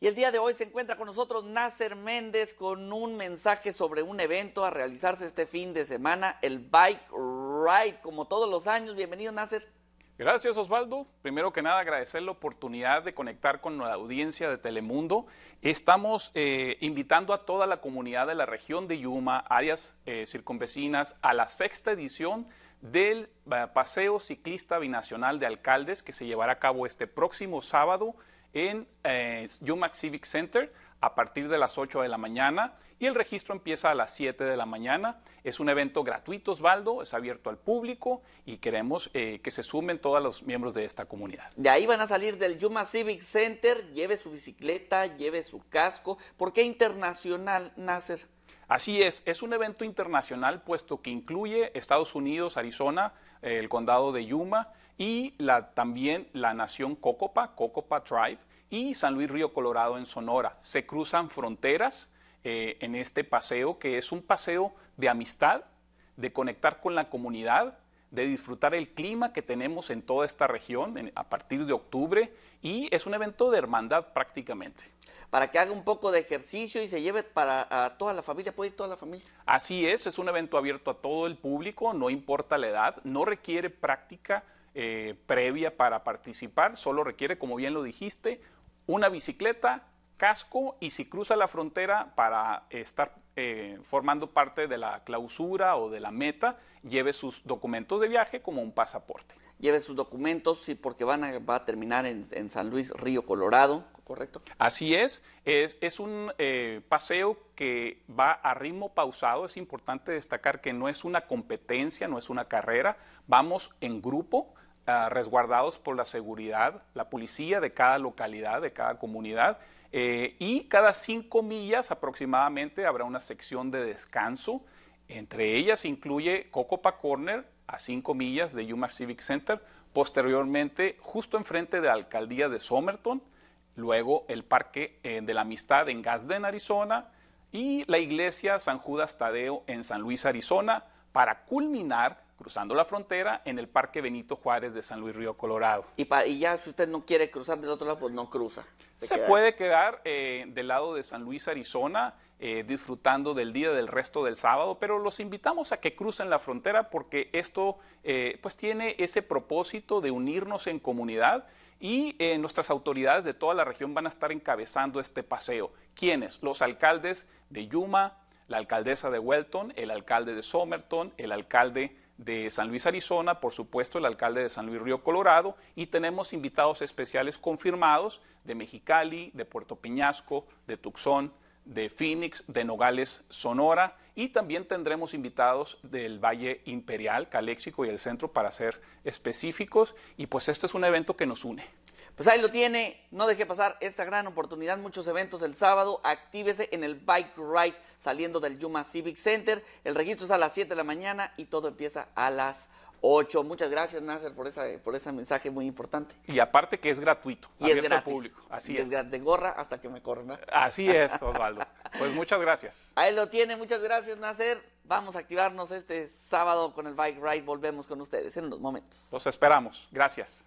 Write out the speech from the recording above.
Y el día de hoy se encuentra con nosotros Nasser Méndez con un mensaje sobre un evento a realizarse este fin de semana, el Bike Ride, como todos los años. Bienvenido, Nasser. Gracias, Osvaldo. Primero que nada, agradecer la oportunidad de conectar con la audiencia de Telemundo. Estamos eh, invitando a toda la comunidad de la región de Yuma, áreas eh, circunvecinas, a la sexta edición del eh, Paseo Ciclista Binacional de Alcaldes que se llevará a cabo este próximo sábado en eh, Yuma Civic Center a partir de las 8 de la mañana y el registro empieza a las 7 de la mañana. Es un evento gratuito, Osvaldo, es abierto al público y queremos eh, que se sumen todos los miembros de esta comunidad. De ahí van a salir del Yuma Civic Center, lleve su bicicleta, lleve su casco. ¿Por qué internacional, Nasser? Así es, es un evento internacional puesto que incluye Estados Unidos, Arizona, el condado de Yuma, y también la nación Cocopa, Cocopa Tribe, y San Luis Río Colorado en Sonora. Se cruzan fronteras eh, en este paseo, que es un paseo de amistad, de conectar con la comunidad, de disfrutar el clima que tenemos en toda esta región a partir de octubre, y es un evento de hermandad prácticamente para que haga un poco de ejercicio y se lleve para toda la familia, puede ir toda la familia. Así es, es un evento abierto a todo el público, no importa la edad, no requiere práctica, eh, previa para participar, solo requiere, como bien lo dijiste, una bicicleta, casco y si cruza la frontera para estar eh, formando parte de la clausura o de la meta, lleve sus documentos de viaje como un pasaporte. Lleve sus documentos, sí, porque van a, va a terminar en, San Luis, Río Colorado, ¿correcto? Así es, es, un eh, paseo que va a ritmo pausado, es importante destacar que no es una competencia, no es una carrera, vamos en grupo, Ah, resguardados por la seguridad, la policía de cada localidad, de cada comunidad, eh, y cada cinco millas aproximadamente habrá una sección de descanso. Entre ellas incluye Cocopa Corner, a cinco millas de Yuma Civic Center, posteriormente justo enfrente de la alcaldía de Somerton, luego el Parque eh, de la Amistad en Gasden, Arizona, y la iglesia San Judas Tadeo en San Luis, Arizona, para culminar cruzando la frontera en el Parque Benito Juárez de San Luis Río Colorado. Y, ya si usted no quiere cruzar del otro lado, pues no cruza. Se, puede quedar eh, del lado de San Luis, Arizona, eh, disfrutando del día del resto del sábado, pero los invitamos a que crucen la frontera porque esto eh, pues tiene ese propósito de unirnos en comunidad y nuestras autoridades de toda la región van a estar encabezando este paseo. ¿Quiénes? Los alcaldes de Yuma, la alcaldesa de Welton, el alcalde de Somerton, el alcalde de de San Luis, Arizona, por supuesto el alcalde de San Luis Río Colorado, y tenemos invitados especiales confirmados de Mexicali, de Puerto Piñasco, de Tucson, de Phoenix, de Nogales, Sonora, y también tendremos invitados del Valle Imperial, Caléxico y el Centro para ser específicos, y pues este es un evento que nos une. Pues ahí lo tiene, no deje pasar esta gran oportunidad, muchos eventos el sábado, actívese en el Bike Ride saliendo del Yuma Civic Center, el registro es a las 7 de la mañana y todo empieza a las 8. Muchas gracias Nasser por, esa, por ese mensaje muy importante. Y aparte que es gratuito, abierto es al público. Así es. De gorra hasta que me corran. Así es, Osvaldo. pues muchas gracias. Ahí lo tiene, muchas gracias Nasser. Vamos a activarnos este sábado con el Bike Ride, volvemos con ustedes en unos momentos. Los esperamos, gracias.